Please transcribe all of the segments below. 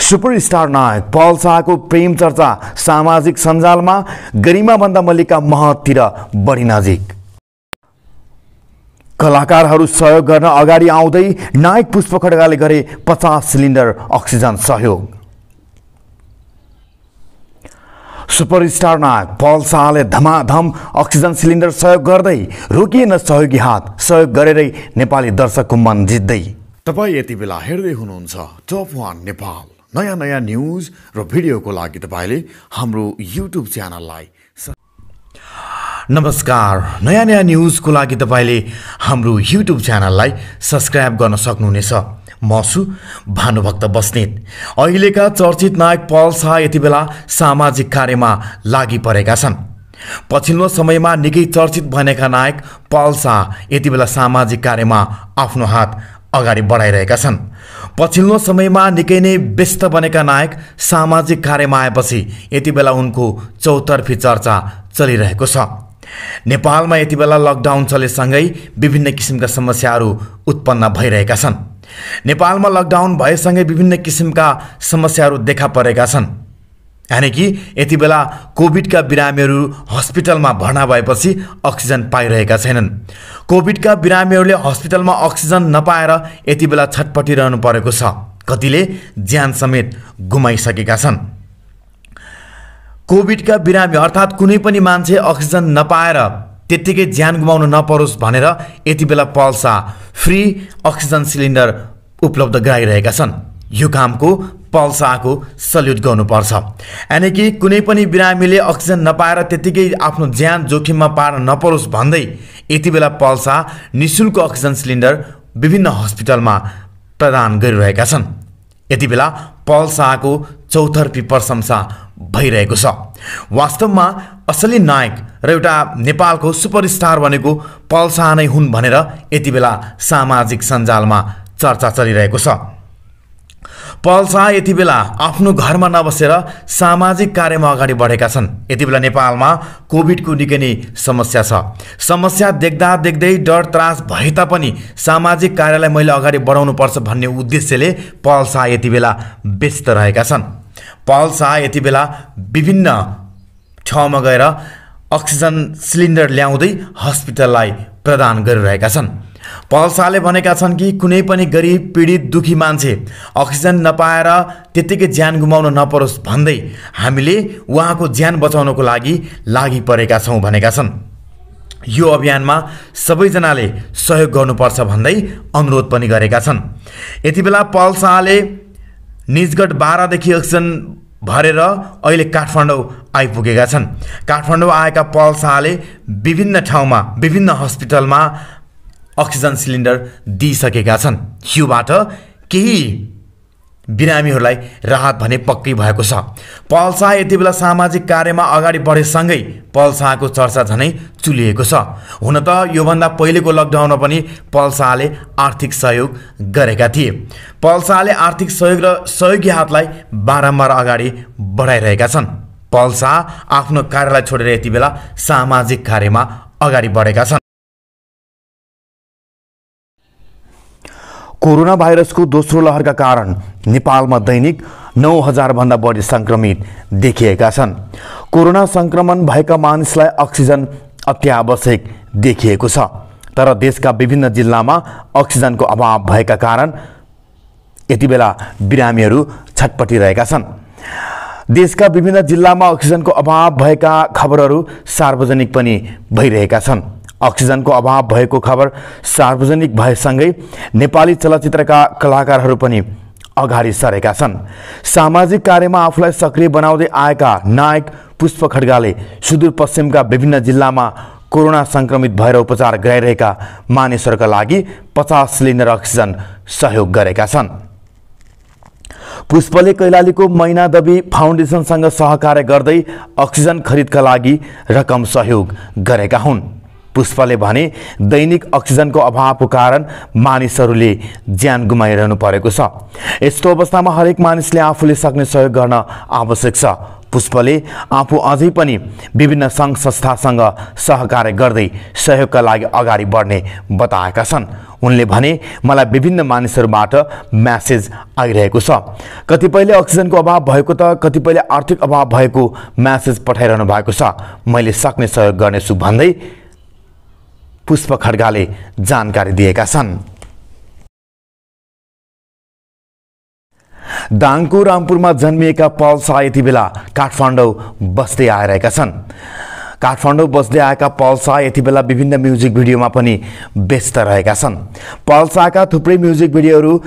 superstar नायक पल शाहको प्रेम चर्चा सामाजिक सञ्जालमा गरिमाभन्दा मल्लिका महततिर बढी नजिक कलाकारहरू सहयोग गर्न अगाडि आउँदै नायक पुष्प खड्काले गरे पचास सिलिन्डर अक्सिजन सहयोग सुपरस्टार नायक पल शाहले धमाधम अक्सिजन सिलिन्डर सहयोग गर्दै रोकिएन सहयोगी हात सहयोग गरेरै नेपाली दर्शकको मन जित्दै तपाईँ यति बेला हेर्दै हुनुहुन्छ टप वान नेपाल नयाँ नयाँ न्युज र भिडियोको लागि तपाईँले हाम्रो युट्युब च्यानललाई नमस्कार नयाँ नयाँ न्युजको लागि तपाईँले हाम्रो युट्युब च्यानललाई सब्सक्राइब गर्न सक्नुहुनेछ म छु भानुभक्त बस्नेत अहिलेका चर्चित नायक पल शाह यति बेला सामाजिक कार्यमा लागि परेका छन् पछिल्लो समयमा निकै चर्चित भनेका नायक पल शाह यति बेला सामाजिक कार्यमा आफ्नो हात अगाडि बढाइरहेका छन् पछिल्लो समयमा निकै नै व्यस्त बनेका नायक सामाजिक कार्यमा आएपछि यति बेला उनको चौतर्फी चर्चा चलिरहेको छ नेपालमा यति बेला लकडाउन चलेसँगै विभिन्न किसिमका समस्याहरू उत्पन्न भइरहेका छन् नेपालमा लकडाउन भएसँगै विभिन्न किसिमका समस्याहरू देखा परेका छन् यानि कि यति बेला कोभिडका बिरामीहरू हस्पिटलमा भर्ना भएपछि अक्सिजन पाइरहेका छैनन् कोभिडका बिरामीहरूले हस्पिटलमा अक्सिजन नपाएर यति बेला छटपटिरहनु परेको छ कतिले ज्यान समेत गुमाइसकेका छन् कोभिडका बिरामी अर्थात् कुनै पनि मान्छे अक्सिजन नपाएर त्यत्तिकै ज्यान गुमाउन नपरोस् भनेर यति बेला पल्सा फ्री अक्सिजन सिलिन्डर उपलब्ध गराइरहेका छन् यो कामको शाहको सल्युट गर्नुपर्छ यानि कि कुनै पनि बिरामीले अक्सिजन नपाएर त्यतिकै आफ्नो ज्यान जोखिममा पार्न नपरोस् भन्दै यति बेला पल्सा नि शुल्क अक्सिजन सिलिन्डर विभिन्न हस्पिटलमा प्रदान गरिरहेका छन् यति बेला पल्साको चौथर्पी प्रशंसा भइरहेको छ वास्तवमा असली नायक र एउटा नेपालको सुपरस्टार भनेको पल्सा नै हुन् भनेर यति बेला सामाजिक सञ्जालमा चर्चा चलिरहेको छ पल शाह यति बेला आफ्नो घरमा नबसेर सामाजिक कार्यमा अगाडि बढेका छन् यति बेला नेपालमा कोभिडको निकै नै समस्या छ समस्या देख्दा देख्दै डर त्रास भए तापनि सामाजिक कार्यलाई मैले अगाडि पर्छ भन्ने उद्देश्यले पल शाह यति बेला व्यस्त रहेका छन् पल शाह यति बेला विभिन्न ठाउँमा गएर अक्सिजन सिलिन्डर ल्याउँदै हस्पिटललाई प्रदान गरिरहेका छन् पल शाहले भनेका छन् कि कुनै पनि गरिब पीडित दुखी मान्छे अक्सिजन नपाएर त्यत्तिकै ज्यान गुमाउन नपरोस् भन्दै हामीले उहाँको ज्यान बचाउनको लागि लागि परेका छौँ भनेका छन् यो अभियानमा सबैजनाले सहयोग गर्नुपर्छ भन्दै अनुरोध पनि गरेका छन् यति बेला पल शाहले निजगढ बाह्रदेखि अक्सिजन भरेर अहिले काठमाडौँ आइपुगेका छन् काठमाडौँ आएका पल शाहले विभिन्न ठाउँमा विभिन्न हस्पिटलमा अक्सिजन सिलिन्डर दिइसकेका छन् योबाट केही बिरामीहरूलाई राहत भने पक्कै भएको छ पल्सा यति बेला सामाजिक कार्यमा अगाडि बढेसँगै पल्साको चर्चा झनै चुलिएको छ हुन त योभन्दा पहिलेको लकडाउनमा पनि पल्साले आर्थिक सहयोग गरेका थिए पल्साले आर्थिक सहयोग र सहयोगी हातलाई बारम्बार अगाडि बढाइरहेका छन् पल्सा आफ्नो कार्यलाई छोडेर यति बेला सामाजिक कार्यमा अगाडि बढेका छन् कोरोना भाइरसको दोस्रो लहरका कारण नेपालमा दैनिक नौ हजारभन्दा बढी सङ्क्रमित देखिएका छन् कोरोना सङ्क्रमण भएका मानिसलाई अक्सिजन अत्यावश्यक देखिएको छ तर देशका विभिन्न जिल्लामा अक्सिजनको अभाव भएका कारण यति बेला बिरामीहरू छटपटिरहेका छन् देशका विभिन्न जिल्लामा अक्सिजनको अभाव भएका खबरहरू सार्वजनिक पनि भइरहेका छन् अक्सिजनको अभाव भएको खबर सार्वजनिक भएसँगै नेपाली चलचित्रका कलाकारहरू पनि अगाडि सरेका छन् सामाजिक कार्यमा आफूलाई सक्रिय बनाउँदै आएका नायक पुष्प खड्गाले सुदूरपश्चिमका विभिन्न जिल्लामा कोरोना संक्रमित भएर उपचार गराइरहेका मानिसहरूका लागि पचास सिलिन्डर अक्सिजन सहयोग गरेका छन् पुष्पले कैलालीको मैनादबी फाउन्डेसनसँग सहकार्य गर्दै अक्सिजन खरिदका लागि रकम सहयोग गरेका हुन् पुष्पले भने दैनिक अक्सिजनको अभावको कारण मानिसहरूले ज्यान गुमाइरहनु परेको छ यस्तो अवस्थामा हरेक मानिसले आफूले सक्ने सहयोग गर्न आवश्यक छ पुष्पले आफू अझै पनि विभिन्न सङ्घ संस्थासँग सहकार्य गर्दै सहयोगका लागि अगाडि बढ्ने बताएका छन् उनले भने मलाई विभिन्न मानिसहरूबाट म्यासेज आइरहेको छ कतिपयले अक्सिजनको अभाव भएको त कतिपयले आर्थिक अभाव भएको म्यासेज पठाइरहनु भएको छ मैले सक्ने सहयोग गर्नेछु भन्दै पुष्प खड्गाले जानकारी दिएका छन् दाङको रामपुरमा जन्मिएका पल शाह यति बेला काठमाडौँ बस्दै आइरहेका छन् काठमाडौँ बस्दै आएका पल शाह यति बेला विभिन्न म्युजिक भिडियोमा पनि व्यस्त रहेका छन् पल शाहका थुप्रै म्युजिक भिडियोहरू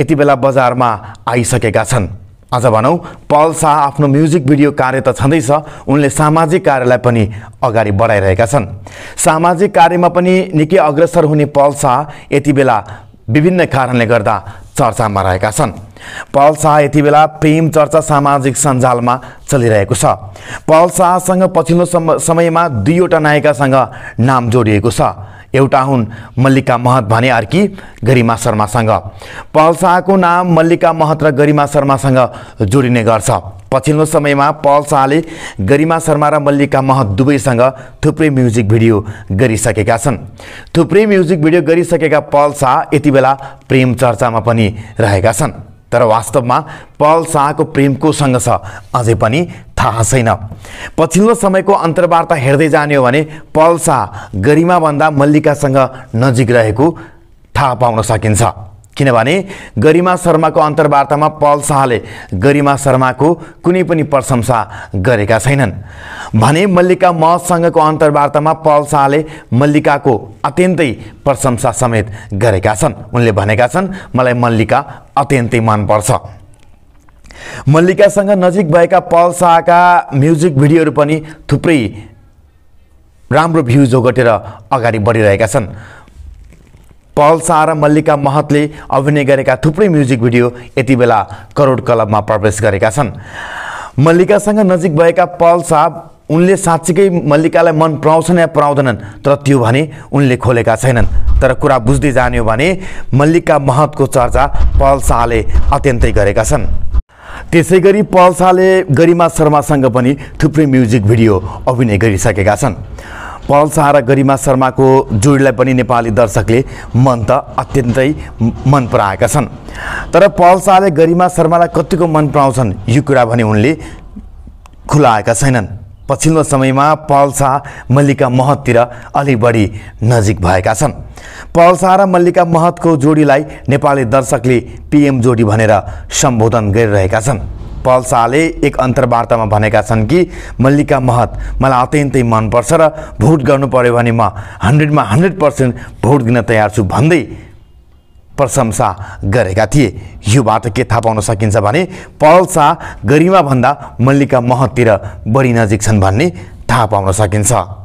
यति बेला बजारमा आइसकेका छन् आज भनौँ पल शाह आफ्नो म्युजिक भिडियो कार्य त छँदैछ उनले सामाजिक कार्यलाई पनि अगाडि बढाइरहेका छन् सामाजिक कार्यमा पनि निकै अग्रसर हुने पल शाह यति बेला विभिन्न कारणले गर्दा चर्चामा रहेका छन् पल शाह यति बेला प्रेम चर्चा सामाजिक सञ्जालमा चलिरहेको छ पल शाहसँग पछिल्लो समयमा दुईवटा नायिकासँग नाम जोडिएको छ एउटा हुन् मल्लिका महत भने अर्की गरिमा शर्मासँग पहल शाहको नाम मल्लिका महत र गरिमा शर्मासँग जोडिने गर्छ पछिल्लो समयमा पहल शाहले गरिमा शर्मा र मल्लिका महत दुवैसँग थुप्रै म्युजिक भिडियो गरिसकेका छन् थुप्रै म्युजिक भिडियो गरिसकेका पहल शाह यति बेला प्रेम चर्चामा पनि रहेका छन् तर वास्तवमा पल शाहको प्रेम कोसँग छ अझै पनि थाहा छैन पछिल्लो समयको अन्तर्वार्ता हेर्दै जाने हो भने पल शाह गरिमाभन्दा मल्लिकासँग नजिक रहेको थाहा पाउन सकिन्छ किनभने गरिमा शर्माको अन्तर्वार्तामा पल शाहले गरिमा शर्माको कुनै पनि प्रशंसा गरेका छैनन् भने मल्लिका महसँगको अन्तर्वार्तामा पल शाहले मल्लिकाको अत्यन्तै प्रशंसा समेत गरेका छन् उनले भनेका छन् मलाई मल्लिका अत्यन्तै मनपर्छ मल्लिकासँग नजिक भएका पल शाहका म्युजिक भिडियोहरू पनि थुप्रै राम्रो भ्यू जोगटेर अगाडि बढिरहेका छन् पल शाह र मल्लिका महतले अभिनय गरेका थुप्रै म्युजिक भिडियो यति बेला करोड क्लबमा प्रवेश गरेका छन् मल्लिकासँग नजिक भएका पल शाह उनले साँच्चीकै मल्लिकालाई मन पराउँछन् या पराउँदैनन् तर त्यो भने उनले खोलेका छैनन् तर कुरा बुझ्दै जाने हो भने मल्लिका महतको चर्चा पल शाहले अत्यन्तै गरेका छन् त्यसै गरी पल शाहले गरिमा शर्मासँग पनि थुप्रै म्युजिक भिडियो अभिनय गरिसकेका छन् शाह र गरिमा शर्माको जोडीलाई पनि नेपाली दर्शकले मन त अत्यन्तै मन पराएका छन् तर पहल शाहले गरिमा शर्मालाई कतिको मन पराउँछन् यो कुरा भने उनले खुलाएका छैनन् पछिल्लो समयमा पहल शाह मल्लिका महततिर अलि बढी नजिक भएका छन् पहल शाह र मल्लिका महतको जोडीलाई नेपाली दर्शकले पिएम जोडी भनेर सम्बोधन गरिरहेका छन् पल शाहले एक अन्तर्वार्तामा भनेका छन् कि मल्लिका महत मलाई अत्यन्तै मनपर्छ र भोट गर्नु पऱ्यो भने म हन्ड्रेडमा हन्ड्रेड पर्सेन्ट भोट दिन तयार छु भन्दै प्रशंसा गरेका थिए यो योबाट के थाहा पाउन सकिन्छ भने पल शाह गरिमाभन्दा मल्लिका महततिर बढी नजिक छन् भन्ने थाहा पाउन सकिन्छ